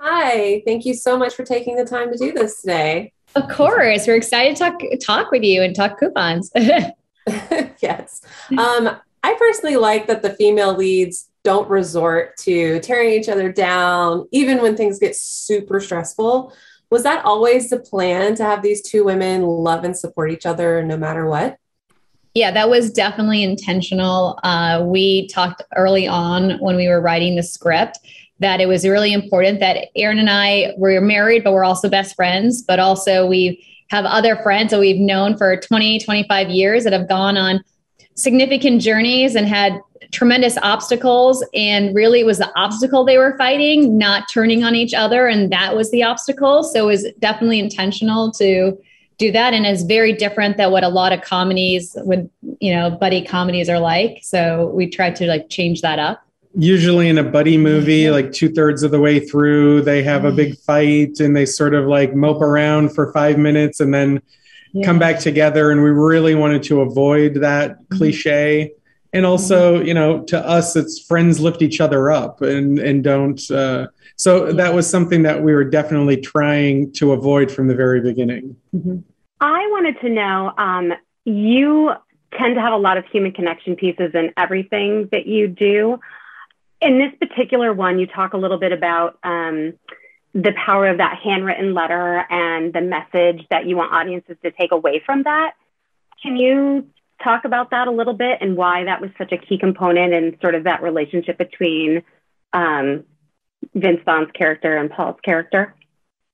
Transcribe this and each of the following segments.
Hi, thank you so much for taking the time to do this today. Of course, we're excited to talk talk with you and talk coupons. yes. Um, I personally like that the female leads don't resort to tearing each other down, even when things get super stressful. Was that always the plan to have these two women love and support each other no matter what? Yeah, that was definitely intentional. Uh, we talked early on when we were writing the script that it was really important that Aaron and I were married, but we're also best friends. But also, we have other friends that we've known for 20, 25 years that have gone on significant journeys and had tremendous obstacles. And really, it was the obstacle they were fighting, not turning on each other. And that was the obstacle. So, it was definitely intentional to do that and is very different than what a lot of comedies with you know buddy comedies are like so we tried to like change that up usually in a buddy movie, like two thirds of the way through, they have a big mm-hmm. fight and they sort of like mope around for five minutes and then yeah. come back together. And we really wanted to avoid that mm-hmm. cliche. And also, mm-hmm. you know, to us, it's friends lift each other up and and don't. Uh, so that was something that we were definitely trying to avoid from the very beginning. Mm-hmm. I wanted to know. Um, you tend to have a lot of human connection pieces in everything that you do in this particular one, you talk a little bit about um, the power of that handwritten letter and the message that you want audiences to take away from that. Can you talk about that a little bit and why that was such a key component and sort of that relationship between um, Vince Vaughn's character and Paul's character?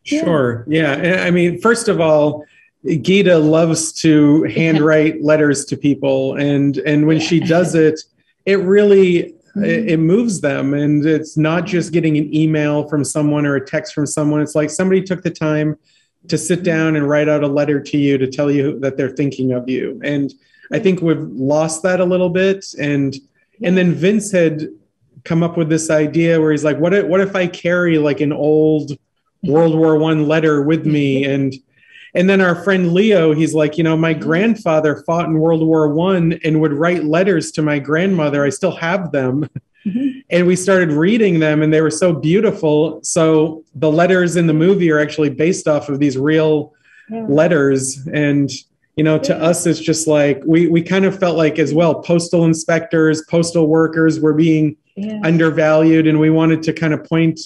Sure. Yeah. I mean, first of all, Gita loves to handwrite letters to people, and and when she does it, it really Mm-hmm. It, it moves them. And it's not just getting an email from someone or a text from someone. It's like somebody took the time to sit down and write out a letter to you to tell you that they're thinking of you. And I think we've lost that a little bit. And and then Vince had come up with this idea where he's like, what if, what if I carry like an old World War One letter with me and and then our friend Leo, he's like, you know, my grandfather fought in World War One and would write letters to my grandmother. I still have them. Mm-hmm. And we started reading them, and they were so beautiful. So the letters in the movie are actually based off of these real yeah. letters. And you know, to yeah. us, it's just like we we kind of felt like as well, postal inspectors, postal workers were being yeah. undervalued, and we wanted to kind of point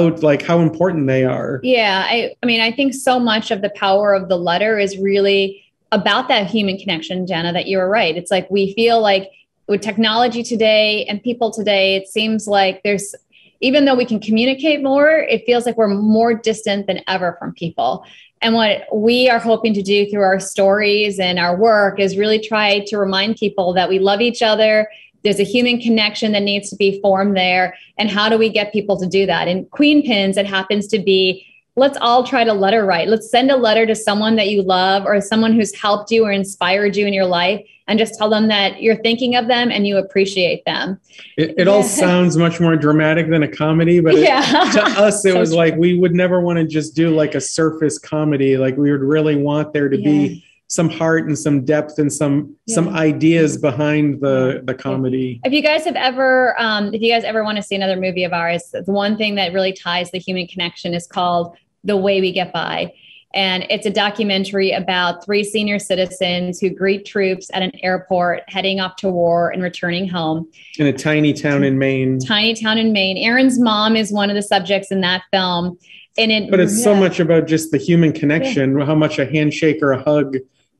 like how important they are. Yeah, I I mean I think so much of the power of the letter is really about that human connection, Jenna, that you were right. It's like we feel like with technology today and people today, it seems like there's even though we can communicate more, it feels like we're more distant than ever from people. And what we are hoping to do through our stories and our work is really try to remind people that we love each other there's a human connection that needs to be formed there. And how do we get people to do that? In Queen Pins, it happens to be let's all try to letter write. Let's send a letter to someone that you love or someone who's helped you or inspired you in your life and just tell them that you're thinking of them and you appreciate them. It, it all sounds much more dramatic than a comedy, but it, to us, it so was true. like we would never want to just do like a surface comedy. Like we would really want there to yeah. be some heart and some depth and some yeah. some ideas behind the the comedy. If you guys have ever, um, if you guys ever want to see another movie of ours, the one thing that really ties the human connection is called "The Way We Get By." And it's a documentary about three senior citizens who greet troops at an airport heading off to war and returning home. In a tiny town in Maine. Tiny town in Maine. Aaron's mom is one of the subjects in that film. And it, but it's yeah. so much about just the human connection, yeah. how much a handshake or a hug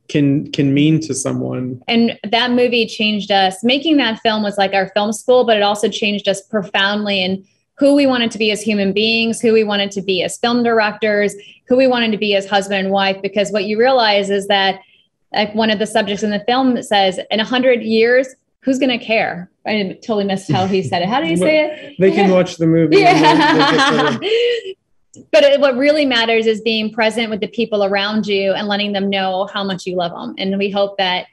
can can mean to someone. And that movie changed us. Making that film was like our film school, but it also changed us profoundly in who we wanted to be as human beings, who we wanted to be as film directors, who we wanted to be as husband and wife because what you realize is that like one of the subjects in the film says in 100 years who's going to care? I totally missed how he said it. How do you say it? They can watch the movie. Yeah but it, what really matters is being present with the people around you and letting them know how much you love them and we hope that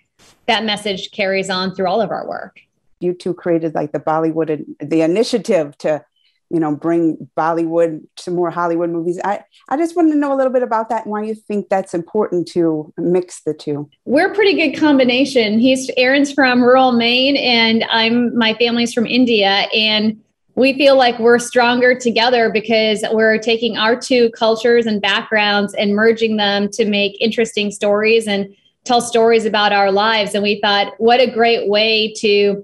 that message carries on through all of our work you two created like the bollywood the initiative to you know bring bollywood to more hollywood movies i i just want to know a little bit about that and why you think that's important to mix the two we're a pretty good combination he's aaron's from rural maine and i'm my family's from india and we feel like we're stronger together because we're taking our two cultures and backgrounds and merging them to make interesting stories and tell stories about our lives. And we thought, what a great way to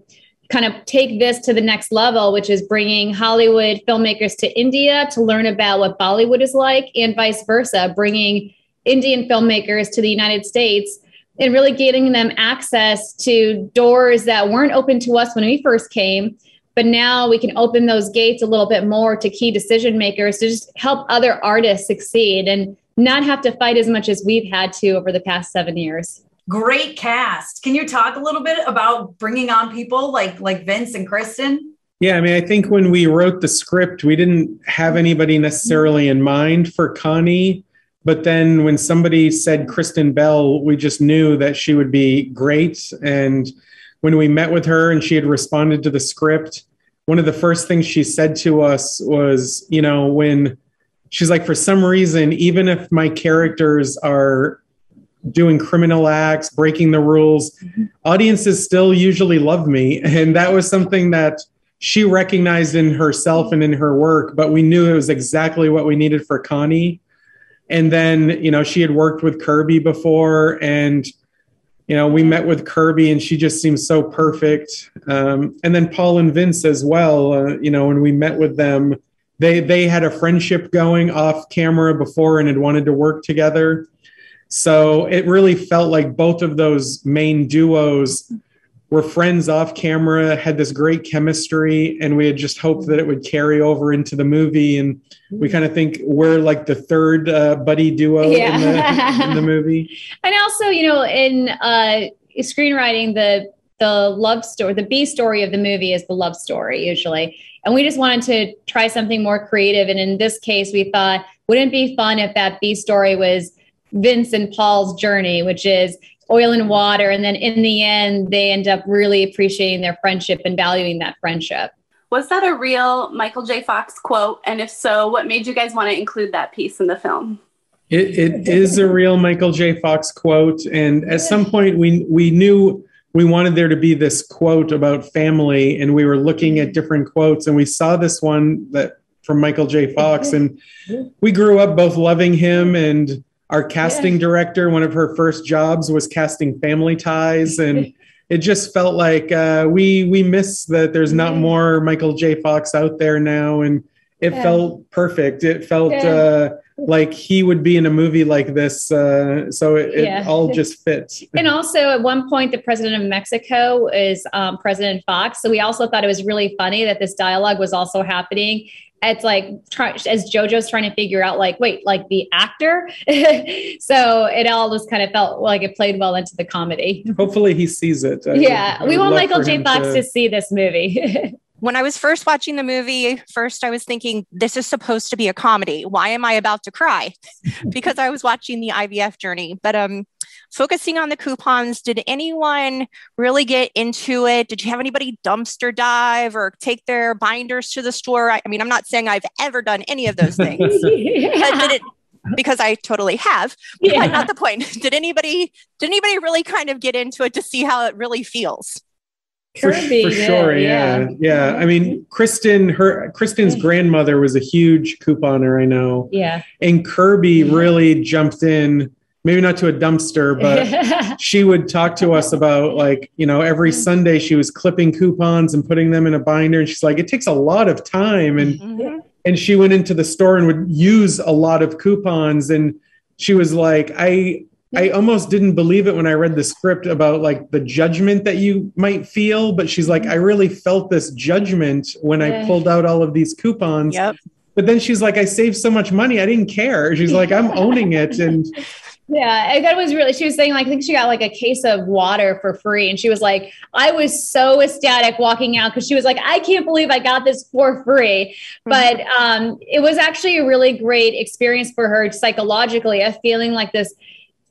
kind of take this to the next level, which is bringing Hollywood filmmakers to India to learn about what Bollywood is like, and vice versa, bringing Indian filmmakers to the United States and really getting them access to doors that weren't open to us when we first came but now we can open those gates a little bit more to key decision makers to just help other artists succeed and not have to fight as much as we've had to over the past seven years great cast can you talk a little bit about bringing on people like like vince and kristen yeah, I mean, I think when we wrote the script, we didn't have anybody necessarily in mind for Connie. But then when somebody said Kristen Bell, we just knew that she would be great. And when we met with her and she had responded to the script, one of the first things she said to us was, you know, when she's like, for some reason, even if my characters are doing criminal acts, breaking the rules, mm-hmm. audiences still usually love me. And that was something that she recognized in herself and in her work, but we knew it was exactly what we needed for Connie. And then, you know, she had worked with Kirby before and you know, we met with Kirby and she just seems so perfect. Um, and then Paul and Vince as well, uh, you know, when we met with them, they, they had a friendship going off camera before and had wanted to work together. So it really felt like both of those main duos were friends off camera, had this great chemistry, and we had just hoped that it would carry over into the movie. And we kind of think we're like the third uh, buddy duo yeah. in, the, in, the, movie. And also, you know, in uh, screenwriting, the the love story, the B story of the movie is the love story usually. And we just wanted to try something more creative. And in this case, we thought, wouldn't it be fun if that B story was Vince and Paul's journey, which is oil and water. And then in the end, they end up really appreciating their friendship and valuing that friendship. Was that a real Michael J. Fox quote? And if so, what made you guys want to include that piece in the film? It, it is a real Michael J. Fox quote. And at some point, we, we knew we wanted there to be this quote about family. And we were looking at different quotes and we saw this one that from Michael J. Fox. And we grew up both loving him and our casting yeah. director, one of her first jobs was casting Family Ties, and it just felt like uh, we we miss that there's not more Michael J. Fox out there now, and it yeah. felt perfect. It felt. Uh, like he would be in a movie like this. Uh, so it, yeah. it, all just fits. And also, at one point, the president of Mexico is um, President Fox. So we also thought it was really funny that this dialogue was also happening. It's like try, as JoJo's trying to figure out, like, wait, like the actor. so it all just kind of felt like it played well into the comedy. Hopefully, he sees it. I yeah, would, we want Michael J. Fox to... to see this movie. when I was first watching the movie, first I was thinking, this is supposed to be a comedy. Why am I about to cry? because I was watching the IVF journey. But um, focusing on the coupons, did anyone really get into it? Did you have anybody dumpster dive or take their binders to the store? I, I mean, I'm not saying I've ever done any of those things. yeah. it, because I totally have. Yeah. Not the point. Did anybody did anybody really kind of get into it to see how it really feels? For, for, sure, yeah, yeah, yeah. I mean, mm-hmm. Kristen, her Kristen's grandmother was a huge couponer. I know. Yeah. And Kirby really jumped in. Maybe not to a dumpster, but she would talk to us about like you know every mm-hmm. Sunday she was clipping coupons and putting them in a binder, and she's like, it takes a lot of time, and mm-hmm. and she went into the store and would use a lot of coupons, and she was like, I I almost didn't believe it when I read the script about like the judgment that you might feel, but she's like, mm-hmm. I really felt this judgment when I pulled out all of these coupons. Yep. But then she's like, I saved so much money, I didn't care. She's like, I'm owning it. And yeah, I thought it was really, she was saying, like, I think she got like a case of water for free. And she was like, I was so ecstatic walking out because she was like, I can't believe I got this for free. Mm-hmm. But um, it was actually a really great experience for her psychologically of feeling like this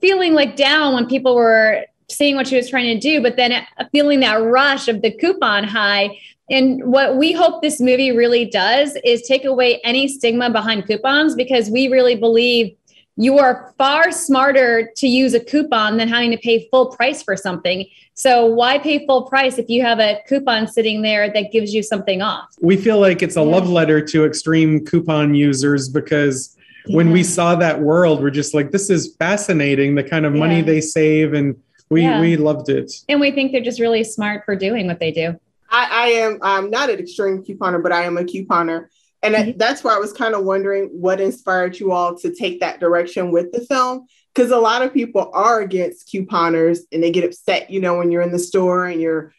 feeling like down when people were seeing what she was trying to do, but then uh, feeling that rush of the coupon high. And what we hope this movie really does is take away any stigma behind coupons because we really believe you are far smarter to use a coupon than having to pay full price for something. So why pay full price if you have a coupon sitting there that gives you something off? We feel like it's a love letter to extreme coupon users because when we saw that world, we're just like, this is fascinating. The kind of money they save, and we yeah. we loved it. And we think they're just really smart for doing what they do. I, I am. I'm not an extreme couponer, but I am a couponer, and mm-hmm. that's why I was kind of wondering what inspired you all to take that direction with the film. Because a lot of people are against couponers, and they get upset, you know, when you're in the store and you're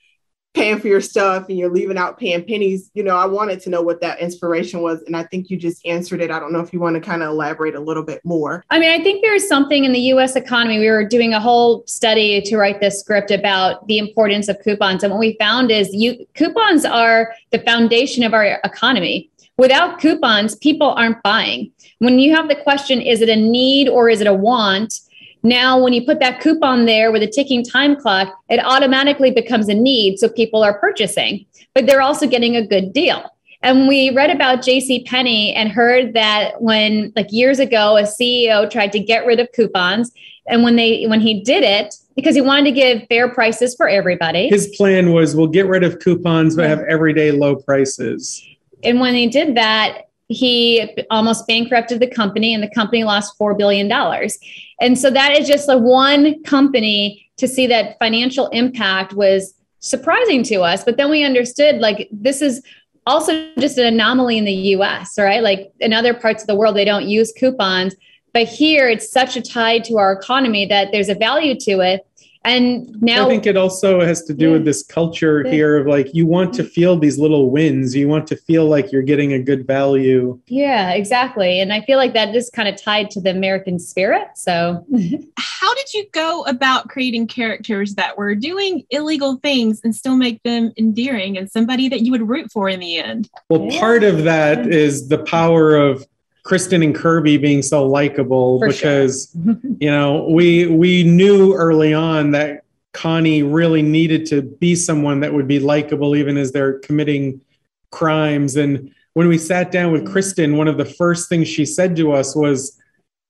paying for your stuff and you're leaving out paying pennies, you know, I wanted to know what that inspiration was. And I think you just answered it. I don't know if you want to kind of elaborate a little bit more. I mean, I think there's something in the US economy. We were doing a whole study to write this script about the importance of coupons. And what we found is you coupons are the foundation of our economy. Without coupons, people aren't buying. When you have the question, is it a need or is it a want? Now, when you put that coupon there with a ticking time clock, it automatically becomes a need. So people are purchasing, but they're also getting a good deal. And we read about JC Penney and heard that when like years ago a CEO tried to get rid of coupons and when they when he did it because he wanted to give fair prices for everybody. His plan was we'll get rid of coupons but have everyday low prices. And when he did that, he almost bankrupted the company and the company lost $4 billion. And so that is just the one company to see that financial impact was surprising to us. But then we understood like this is also just an anomaly in the US, right? Like in other parts of the world, they don't use coupons. But here it's such a tie to our economy that there's a value to it and now I think it also has to do yeah. with this culture yeah. here of like you want to feel these little wins, you want to feel like you're getting a good value. Yeah, exactly. And I feel like that is kind of tied to the American spirit. So, how did you go about creating characters that were doing illegal things and still make them endearing and somebody that you would root for in the end? Well, yeah. part of that is the power of Kristen and Kirby being so likable For because sure. you know we we knew early on that Connie really needed to be someone that would be likable even as they're committing crimes and when we sat down with Kristen one of the first things she said to us was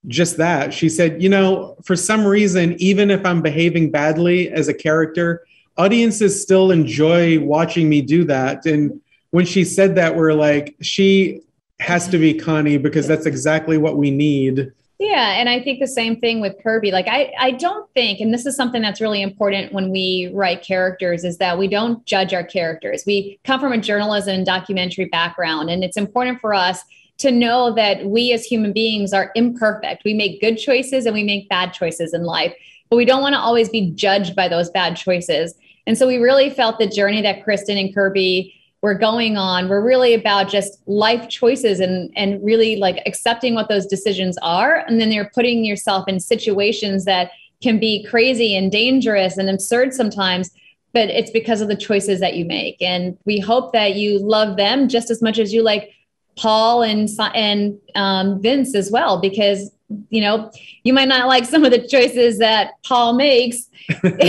just that she said you know for some reason even if i'm behaving badly as a character audiences still enjoy watching me do that and when she said that we're like she has to be Connie because that's exactly what we need. Yeah, and I think the same thing with Kirby. Like I I don't think and this is something that's really important when we write characters is that we don't judge our characters. We come from a journalism and documentary background and it's important for us to know that we as human beings are imperfect. We make good choices and we make bad choices in life, but we don't want to always be judged by those bad choices. And so we really felt the journey that Kristen and Kirby we're going on we're really about just life choices and and really like accepting what those decisions are and then you're putting yourself in situations that can be crazy and dangerous and absurd sometimes but it's because of the choices that you make and we hope that you love them just as much as you like paul and and um, vince as well because you know, you might not like some of the choices that Paul makes in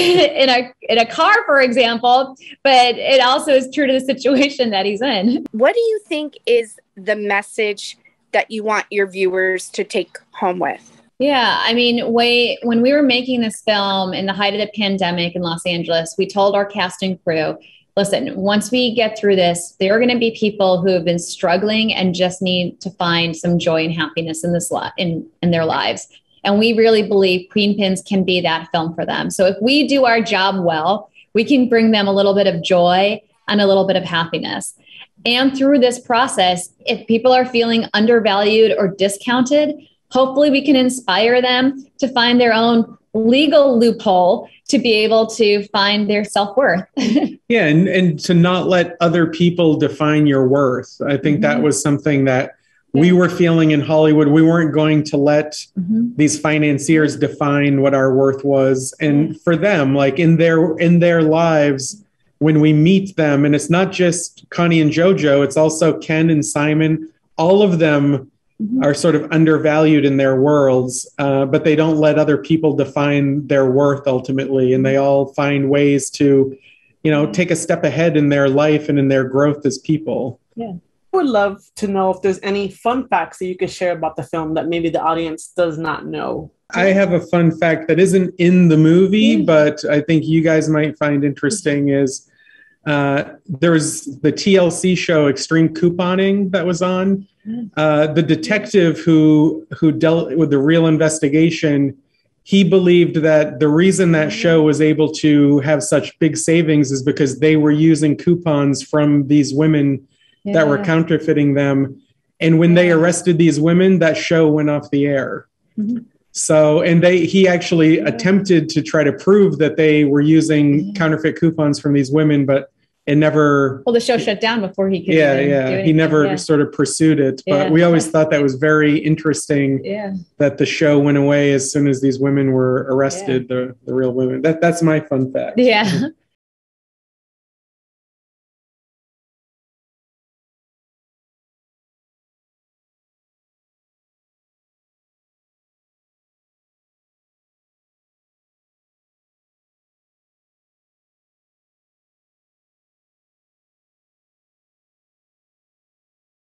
a in a car, for example, but it also is true to the situation that he's in. What do you think is the message that you want your viewers to take home with? Yeah, I mean, way, when we were making this film in the height of the pandemic in Los Angeles, we told our cast and crew listen, once we get through this, there are going to be people who have been struggling and just need to find some joy and happiness in this lot in, in their lives. And we really believe Queen Pins can be that film for them. So if we do our job well, we can bring them a little bit of joy and a little bit of happiness. And through this process, if people are feeling undervalued or discounted, hopefully we can inspire them to find their own legal loophole to be able to find their self-worth yeah and, and to not let other people define your worth i think mm-hmm. that was something that we were feeling in Hollywood, we weren't going to let mm-hmm. these financiers define what our worth was. And for them, like in their in their lives, when we meet them, and it's not just Connie and JoJo, it's also Ken and Simon. All of them mm-hmm. are sort of undervalued in their worlds, uh, but they don't let other people define their worth ultimately, and they all find ways to, you know, mm-hmm. take a step ahead in their life and in their growth as people. Yeah. I would love to know if there's any fun facts that you could share about the film that maybe the audience does not know. I have a fun fact that isn't in the movie, but I think you guys might find interesting is uh, there was the TLC show Extreme Couponing that was on. Hmm. Uh, the detective who who dealt with the real investigation, he believed that the reason that hmm. show was able to have such big savings is because they were using coupons from these women yeah. that were counterfeiting them. And when they arrested these women, that show went off the air. Mm-hmm. So, and they he actually attempted to try to prove that they were using mm-hmm. counterfeit coupons from these women, but and never well the show shut down before he could yeah yeah he never yeah. sort of pursued it but yeah. we always thought that was very interesting yeah. that the show went away as soon as these women were arrested the, the real women that that's my fun fact yeah